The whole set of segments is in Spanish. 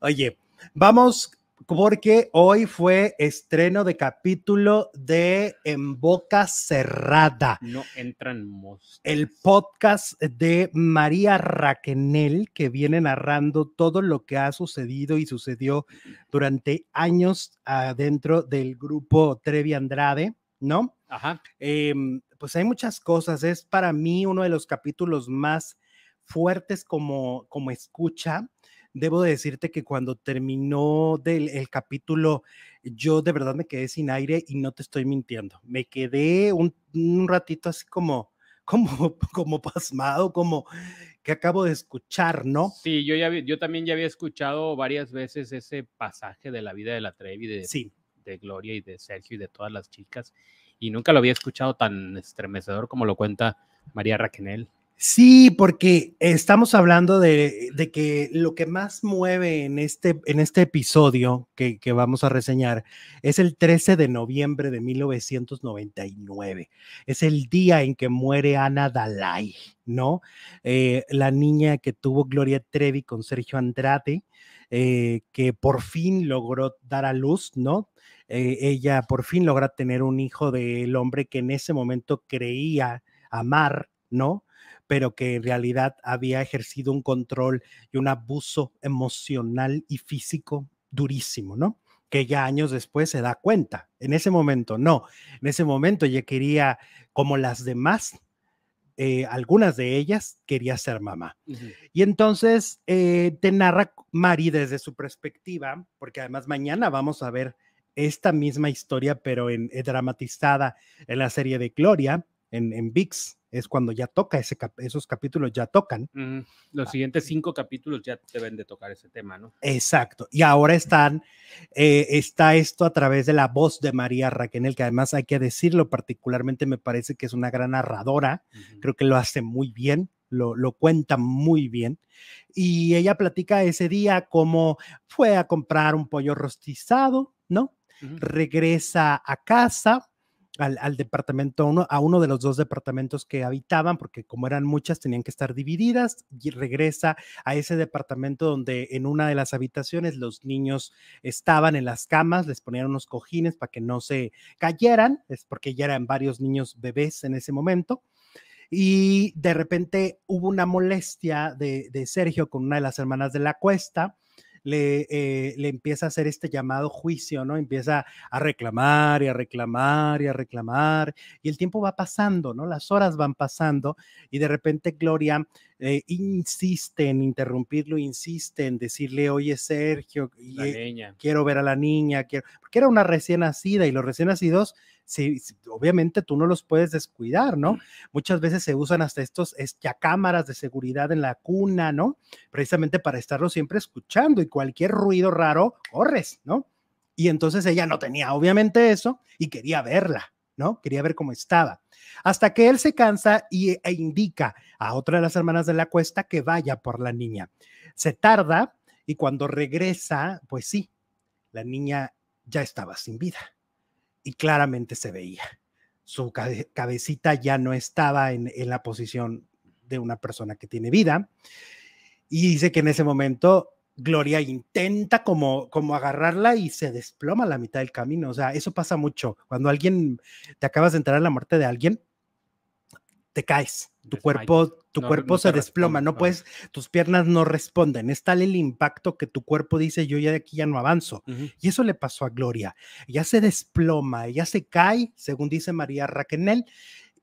Oye, vamos porque hoy fue estreno de capítulo de En Boca Cerrada. No entran moscas. El podcast de María Raquenel, que viene narrando todo lo que ha sucedido y sucedió durante años adentro dentro del grupo Trevi Andrade, ¿no? Ajá. Em, pues hay muchas cosas. Es para mí uno de los capítulos más fuertes como, como escucha debo decirte que cuando terminó el capítulo, yo de verdad me quedé sin aire y no te estoy mintiendo. Me quedé un, ratito así como, como, como pasmado, como que acabo de escuchar, ¿no? Sí, yo, ya, yo también ya había escuchado varias veces ese pasaje de la vida de la Trevi, de, de Gloria y de Sergio y de todas las chicas, y nunca lo había escuchado tan estremecedor como lo cuenta María Raquenel. Sí, porque estamos hablando de, que lo que más mueve en este, en este episodio que, vamos a reseñar es el 13 de noviembre de 1999. Es el día en que muere Ana Dalai, ¿no? Eh, la niña que tuvo Gloria Trevi con Sergio Andrade, eh, que por fin logró dar a luz, ¿no? Eh, ella por fin logra tener un hijo del hombre que en ese momento creía amar, ¿no? pero que en realidad había ejercido un control y un abuso emocional y físico durísimo, ¿no? que ya años después se da cuenta. En ese momento no, en ese momento ella quería, como las demás, eh, algunas de ellas, quería ser mamá. Y entonces eh, te narra Mari desde su perspectiva, porque además mañana vamos a ver esta misma historia, pero en, eh, dramatizada en la serie de Gloria, en, en VIX, es cuando ya toca ese esos capítulos, ya tocan. los ah. siguientes cinco capítulos ya deben de tocar ese tema, ¿no? Exacto. Y ahora están, eh, está esto a través de la voz de María Raquel, que además hay que decirlo particularmente, me parece que es una gran narradora, creo que lo hace muy bien. Lo, cuenta muy bien. Y ella platica ese día cómo fue a comprar un pollo rostizado, ¿no? Regresa a casa, al, departamento, uno, a uno de los dos departamentos que habitaban, porque como eran muchas, tenían que estar divididas, y regresa a ese departamento donde en una de las habitaciones los niños estaban en las camas, les ponían unos cojines para que no se cayeran, es porque ya eran varios niños bebés en ese momento. Y de repente hubo una molestia de, de Sergio con una de las hermanas de la cuesta, le, eh, le empieza a hacer este llamado juicio, ¿no? Empieza a reclamar y a reclamar y a reclamar y el tiempo va pasando, ¿no? Las horas van pasando y de repente Gloria eh, insiste en interrumpirlo, insiste en decirle, oye Sergio, quiero ver a la niña, quiero, porque era una recién nacida y los recién nacidos si, obviamente tú no los puedes descuidar, ¿no? Muchas veces se usan hasta estos ya cámaras de seguridad en la cuna, ¿no? Precisamente para estarlo siempre escuchando y cualquier ruido raro, corres, ¿no? Y entonces ella no tenía obviamente eso y quería verla, ¿no? Quería ver cómo estaba. Hasta que él se cansa y, e indica a otra de las hermanas de la cuesta que vaya por la niña. Se tarda y cuando regresa, pues sí, la niña ya estaba sin vida y claramente se veía. Su cabecita ya no estaba en, la posición de una persona que tiene vida. Y dice que en ese momento Gloria intenta como, como agarrarla y se desploma a la mitad del camino. O sea, eso pasa mucho. Cuando alguien te acabas de enterar de la muerte de alguien, te caes, tu cuerpo, tu cuerpo se desploma, no puedes, tus piernas no responden, es tal el impacto que tu cuerpo dice, yo ya de aquí ya no avanzo. Y eso le pasó a Gloria, ya se desploma, ella se cae, según dice María Raquenel,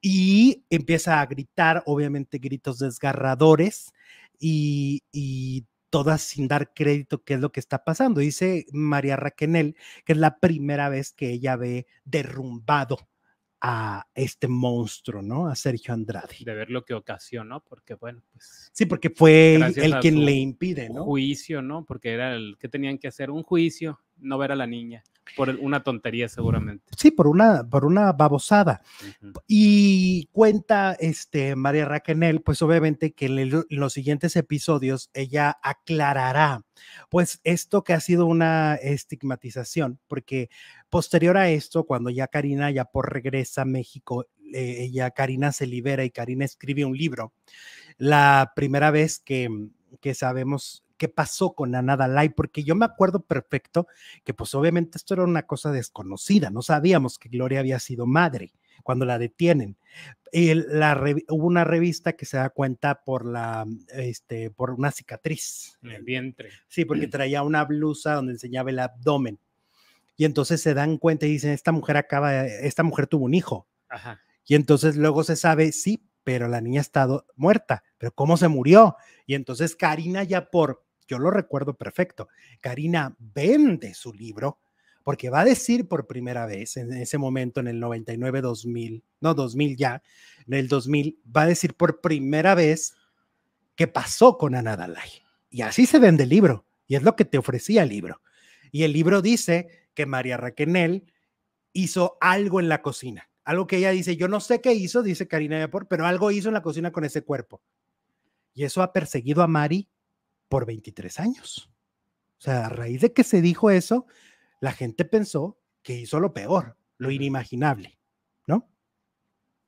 y empieza a gritar, obviamente gritos desgarradores, y, y todas sin dar crédito qué es lo que está pasando. Dice María Raquenel que es la primera vez que ella ve derrumbado a este monstruo, ¿no? A Sergio Andrade. De ver lo que ocasionó, porque bueno, pues... Sí, porque fue el quien le impide, ¿no? Juicio, ¿no? Porque era el que tenían que hacer, un juicio, no ver a la niña, por una tontería seguramente. Sí, por una, por una babosada. Y cuenta este, María Raquenel, pues obviamente que en los siguientes episodios ella aclarará, pues esto que ha sido una estigmatización, porque Posterior a esto, cuando ya Karina ya por regresa a México, ella eh, ya Karina se libera y Karina escribe un libro. La primera vez que, que sabemos qué pasó con Ana Dalai, porque yo me acuerdo perfecto que pues obviamente esto era una cosa desconocida, no sabíamos que Gloria había sido madre cuando la detienen. la, hubo una revista que se da cuenta por, la, este, por una cicatriz. En el vientre. Sí, porque traía una blusa donde enseñaba el abdomen y entonces se dan cuenta y dicen, esta mujer acaba, eh, esta mujer tuvo un hijo. Y entonces luego se sabe, sí, pero la niña ha estado muerta, pero ¿cómo se murió? Y entonces Karina ya por, yo lo recuerdo perfecto, Karina vende su libro porque va a decir por primera vez en ese momento, en el 99, 2000, no, 2000 ya, en el 2000, va a decir por primera vez qué pasó con Ana Dalai. Y así se vende el libro, y es lo que te ofrecía el libro. Y el libro dice que María Raquenel hizo algo en la cocina. Algo que ella dice, yo no sé qué hizo, dice Karina Yapor, pero algo hizo en la cocina con ese cuerpo. Y eso ha perseguido a Mari por 23 años. O sea, a raíz de que se dijo eso, la gente pensó que hizo lo peor, lo inimaginable, ¿no?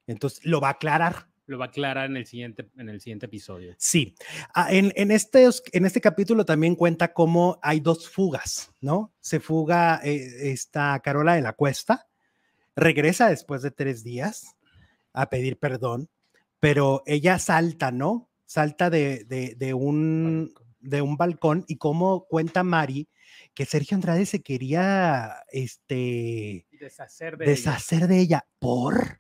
Entonces lo va a aclarar lo va a aclarar en el siguiente, en el siguiente episodio. Sí, ah, en, este, en este capítulo también cuenta cómo hay dos fugas, ¿no? Se fuga eh, esta Carola de la Cuesta, regresa después de tres días a pedir perdón, pero ella salta, ¿no? Salta de, un, de un balcón y cómo cuenta Mari que Sergio Andrade se quería este, deshacer, de, deshacer de ella por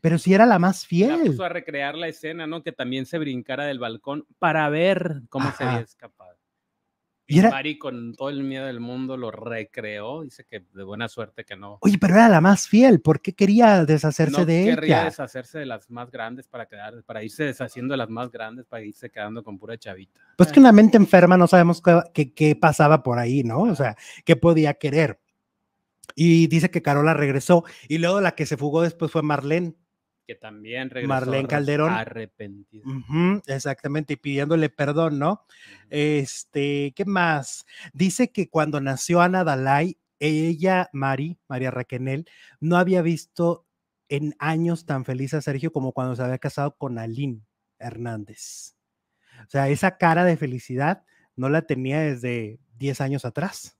pero si era la más fiel. La puso a recrear la escena, ¿no? Que también se brincara del balcón para ver cómo se había escapado. Y era... con todo el miedo del mundo lo recreó, dice que de buena suerte que no. Oye, pero era la más fiel, ¿por qué quería deshacerse de ella? ella? Quería deshacerse de las más grandes para quedar, para irse deshaciendo de las más grandes, para irse quedando con pura chavita. Pues que una mente enferma no sabemos qué pasaba por ahí, ¿no? O sea, qué podía querer. Y dice que Carola regresó y luego la que se fugó después fue Marlene que también regresó Marlene Calderón arrepentida. exactamente, y pidiéndole perdón, ¿no? Este, ¿qué más? Dice que cuando nació Ana Dalai, ella, Mari, María Raquenel, no había visto en años tan feliz a Sergio como cuando se había casado con Aline Hernández. O sea, esa cara de felicidad no la tenía desde 10 años atrás.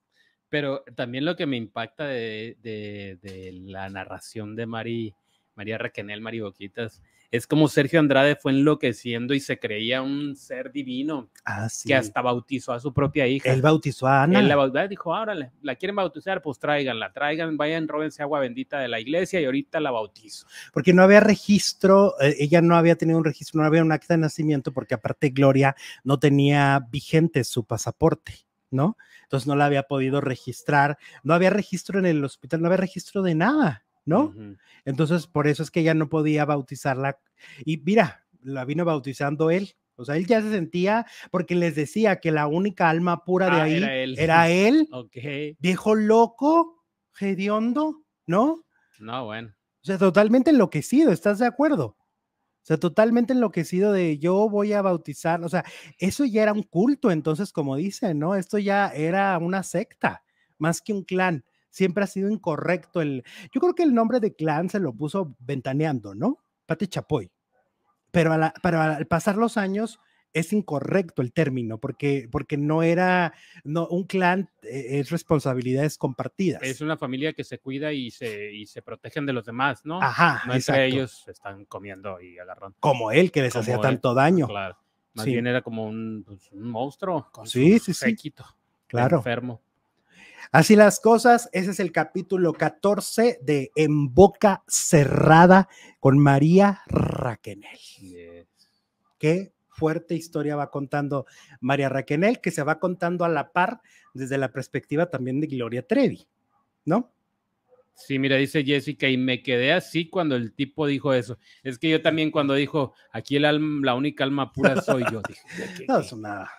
Pero también lo que me impacta de, de la narración de Mari María Raquenel, Boquitas, Es como Sergio Andrade fue enloqueciendo y se creía un ser divino. Ah, que hasta bautizó a su propia hija. Él bautizó a Ana. Él la bautizó, ah, dijo, ahora la quieren bautizar, pues tráiganla, traigan, vayan, róbense agua bendita de la iglesia y ahorita la bautizo. Porque no había registro, eh, ella no había tenido un registro, no había un acta de nacimiento, porque aparte Gloria no tenía vigente su pasaporte. ¿no? Entonces no la había podido registrar, no había registro en el hospital, no había registro de nada. ¿no? Entonces, por eso es que ella no podía bautizarla. Y mira, la vino bautizando él. O sea, él ya se sentía, porque les decía que la única alma pura de ah, ahí era él. Viejo loco, hediondo, ¿no? No, bueno. O sea, totalmente enloquecido, ¿estás de acuerdo? O sea, totalmente enloquecido de yo voy a bautizar. O sea, eso ya era un culto, entonces, como dicen, ¿no? Esto ya era una secta, más que un clan siempre ha sido incorrecto el... Yo creo que el nombre de clan se lo puso ventaneando, ¿no? Pati Chapoy. Pero, a al pasar los años es incorrecto el término porque, porque no era, no, un clan eh, es responsabilidades compartidas. Es una familia que se cuida y se, y se protegen de los demás, ¿no? Ajá. No es que ellos están comiendo y agarrando. Como él, que les hacía tanto daño. Claro. Más bien era como un, pues, monstruo Sí, sí, sí, Claro. Enfermo. Así las cosas, ese es el capítulo 14 de En Boca Cerrada con María Raquenel. Qué fuerte historia va contando María Raquenel, que se va contando a la par desde la perspectiva también de Gloria Trevi, ¿no? Sí, mira, dice Jessica, y me quedé así cuando el tipo dijo eso. Es que yo también cuando dijo, aquí el la única alma pura soy yo, dije, ¿de qué, no,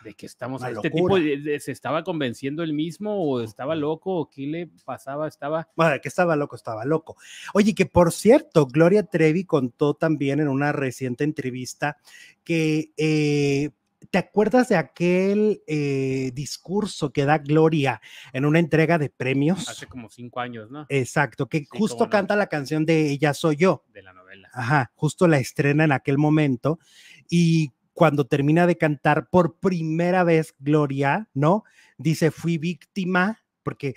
de que estamos? ¿Este tipo se estaba convenciendo él mismo o estaba loco o qué le pasaba? Estaba... Bueno, que estaba loco, estaba loco. Oye, que por cierto, Gloria Trevi contó también en una reciente entrevista que eh, ¿Te acuerdas de aquel eh, discurso que da Gloria en una entrega de premios? Hace como cinco años, ¿no? Exacto, que justo canta la canción de Ella Soy Yo. De la novela. Ajá, justo la estrena en aquel momento. Y cuando termina de cantar por primera vez Gloria, ¿no? Dice, fui víctima, porque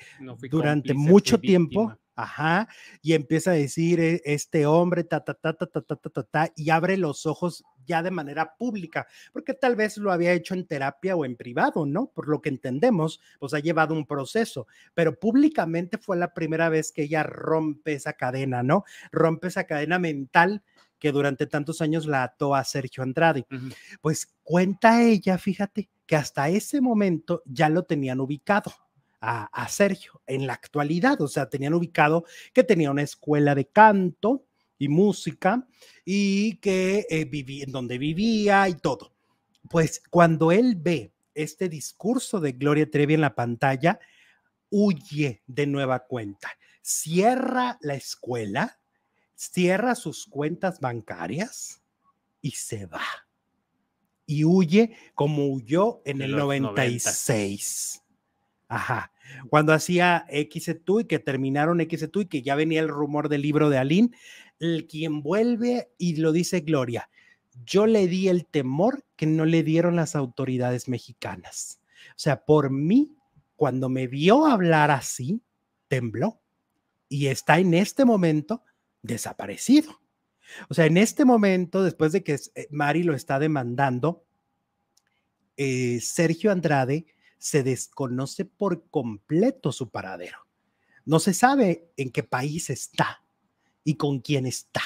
durante mucho tiempo, Ajá. Y empieza a decir, e-, este hombre, ta, ta, ta, ta, ta, ta, ta, ta, ta, y abre los ojos ya de manera pública, porque tal vez lo había hecho en terapia o en privado, ¿no? Por lo que entendemos, pues ha llevado un proceso, pero públicamente fue la primera vez que ella rompe esa cadena, ¿no? Rompe esa cadena mental que durante tantos años la ató a Sergio Andrade. Pues cuenta ella, fíjate, que hasta ese momento ya lo tenían ubicado a, Sergio en la actualidad. O sea, tenían ubicado que tenía una escuela de canto y música y que eh, vivía en donde vivía y todo. Pues cuando él ve este discurso de Gloria Trevi en la pantalla, huye de nueva cuenta, cierra la escuela, cierra sus cuentas bancarias y se va. Y huye como huyó en, en el 96. Ajá. Cuando hacía XETU y que terminaron XETU y que ya venía el rumor del libro de Alín, el quien vuelve y lo dice Gloria, yo le di el temor que no le dieron las autoridades mexicanas. O sea, por mí, cuando me vio hablar así, tembló y está en este momento desaparecido. O sea, en este momento, después de que eh, Mari lo está demandando, eh, Sergio Andrade se desconoce por completo su paradero. No se sabe en qué país está y con quién está.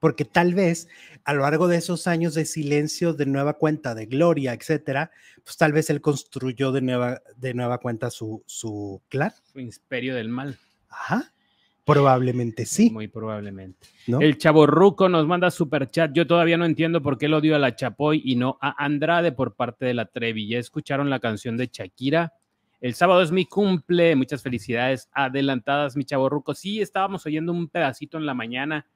Porque tal vez a lo largo de esos años de silencio, de nueva cuenta, de gloria, etcétera, pues tal vez él construyó de nueva, de nueva cuenta su, su clan. Su imperio del mal. Ajá. Probablemente sí. Muy probablemente. El Chaborruco nos manda super chat. Yo todavía no entiendo por qué lo dio a la Chapoy y no a Andrade por parte de la Trevi. Ya escucharon la canción de Shakira. El sábado es mi cumple. Muchas felicidades adelantadas, mi Chaborruco, Sí, estábamos oyendo un pedacito en la mañana.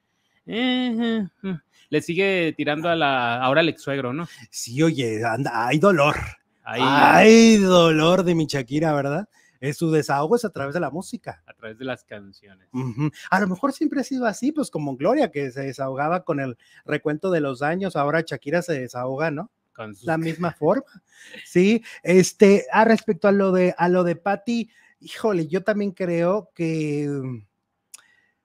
Le sigue tirando a la ahora al ex suegro, ¿no? Sí, oye, anda, hay dolor. Hay, hay dolor de mi Shakira, ¿verdad? su desahogo es a través de la música. A través de las canciones. A lo mejor siempre ha sido así, pues como Gloria, que se desahogaba con el recuento de los años, ahora Shakira se desahoga, ¿no? Con La misma forma. Sí, este, a ah, respecto a lo de, a lo de Patty, híjole, yo también creo que mm,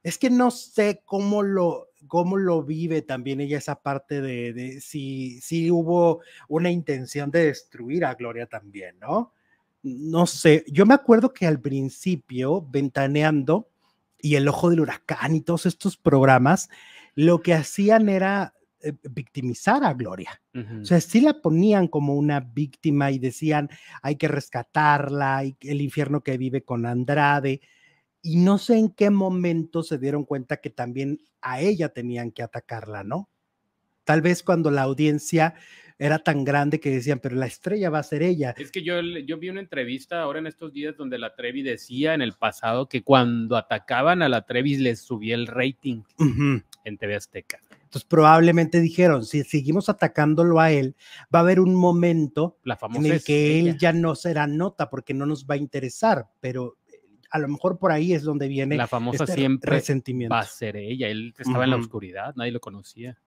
es que no sé cómo lo, lo vive también ella esa parte de, de si, si hubo una intención de destruir a Gloria también, ¿no? no sé, yo me acuerdo que al principio, ventaneando y el ojo del huracán y todos estos programas, lo que hacían era eh, victimizar a Gloria. O sea, sí la ponían como una víctima y decían, hay que rescatarla, y el infierno que vive con Andrade. Y no sé en qué momento se dieron cuenta que también a ella tenían que atacarla, ¿no? Tal vez cuando la audiencia era tan grande que decían, pero la estrella va a ser ella. Es que yo, yo vi una entrevista ahora en estos días donde la Trevi decía en el pasado que cuando atacaban a la Trevi les subía el rating en TV Azteca. Entonces probablemente dijeron, si seguimos atacándolo a él, va a haber un momento en el que él ya no será nota porque no nos va a interesar, pero eh, a lo mejor por ahí es donde viene la famosa este siempre resentimiento. va a ser ella, él estaba en la oscuridad, nadie lo conocía.